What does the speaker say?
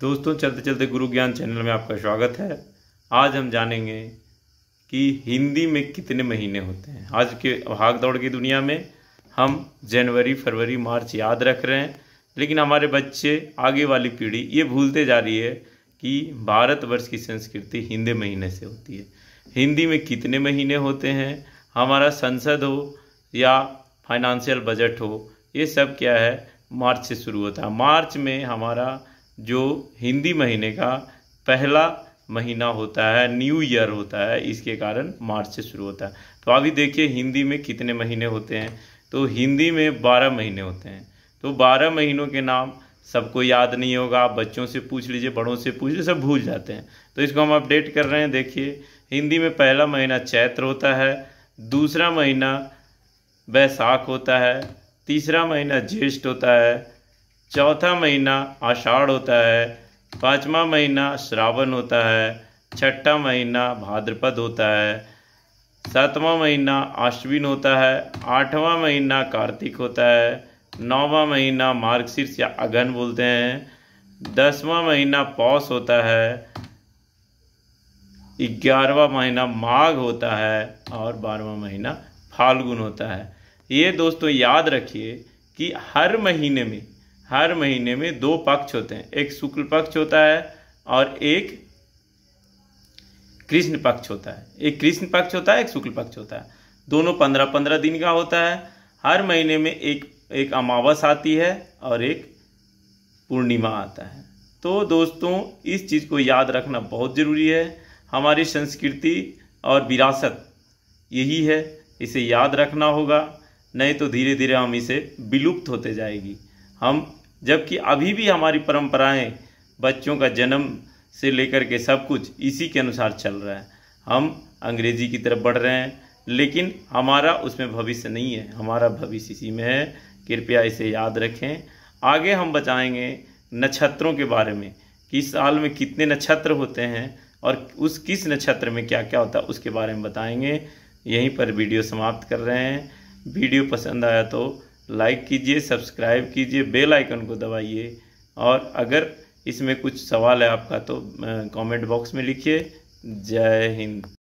दोस्तों चलते चलते गुरु ज्ञान चैनल में आपका स्वागत है आज हम जानेंगे कि हिंदी में कितने महीने होते हैं आज के भाग दौड़ की दुनिया में हम जनवरी फरवरी मार्च याद रख रहे हैं लेकिन हमारे बच्चे आगे वाली पीढ़ी ये भूलते जा रही है कि भारतवर्ष की संस्कृति हिंदी महीने से होती है हिंदी में कितने महीने होते हैं हमारा संसद हो या फाइनेंशियल बजट हो ये सब क्या है मार्च से शुरू होता है मार्च में हमारा जो हिंदी महीने का पहला महीना होता है न्यू ईयर होता है इसके कारण मार्च से शुरू होता है तो अभी देखिए हिंदी में कितने महीने होते हैं तो हिंदी में बारह महीने होते हैं तो बारह महीनों के नाम सबको याद नहीं होगा आप बच्चों से पूछ लीजिए बड़ों से पूछ लीजिए सब भूल जाते हैं तो इसको हम अपडेट कर रहे हैं देखिए हिंदी में पहला महीना चैत्र होता है दूसरा महीना बैसाख होता है तीसरा महीना ज्येष्ठ होता है चौथा महीना आषाढ़ होता है पाँचवा महीना श्रावण होता है छठा महीना भाद्रपद होता है सातवां महीना आश्विन होता है आठवां महीना कार्तिक होता है नौवा महीना मार्गशीर्ष या अगन बोलते हैं दसवां महीना पौष होता है ग्यारहवा महीना माघ होता है और बारहवा महीना फाल्गुन होता है ये दोस्तों याद रखिए कि हर महीने में हर महीने में दो पक्ष होते हैं एक शुक्ल पक्ष होता है और एक कृष्ण पक्ष होता है एक कृष्ण पक्ष होता है एक शुक्ल पक्ष होता है दोनों पंद्रह पंद्रह दिन का होता है हर महीने में एक एक अमावस आती है और एक पूर्णिमा आता है तो दोस्तों इस चीज़ को याद रखना बहुत ज़रूरी है हमारी संस्कृति और विरासत यही है इसे याद रखना होगा नहीं तो धीरे धीरे हम इसे विलुप्त होते जाएगी हम जबकि अभी भी हमारी परंपराएं बच्चों का जन्म से लेकर के सब कुछ इसी के अनुसार चल रहा है हम अंग्रेजी की तरफ बढ़ रहे हैं लेकिन हमारा उसमें भविष्य नहीं है हमारा भविष्य इसी में है कृपया इसे याद रखें आगे हम बचाएंगे नक्षत्रों के बारे में कि साल में कितने नक्षत्र होते हैं और उस किस नक्षत्र में क्या क्या होता है उसके बारे में बताएंगे यहीं पर वीडियो समाप्त कर रहे हैं वीडियो पसंद आया तो लाइक कीजिए सब्सक्राइब कीजिए बेल आइकन को दबाइए और अगर इसमें कुछ सवाल है आपका तो कमेंट बॉक्स में लिखिए जय हिंद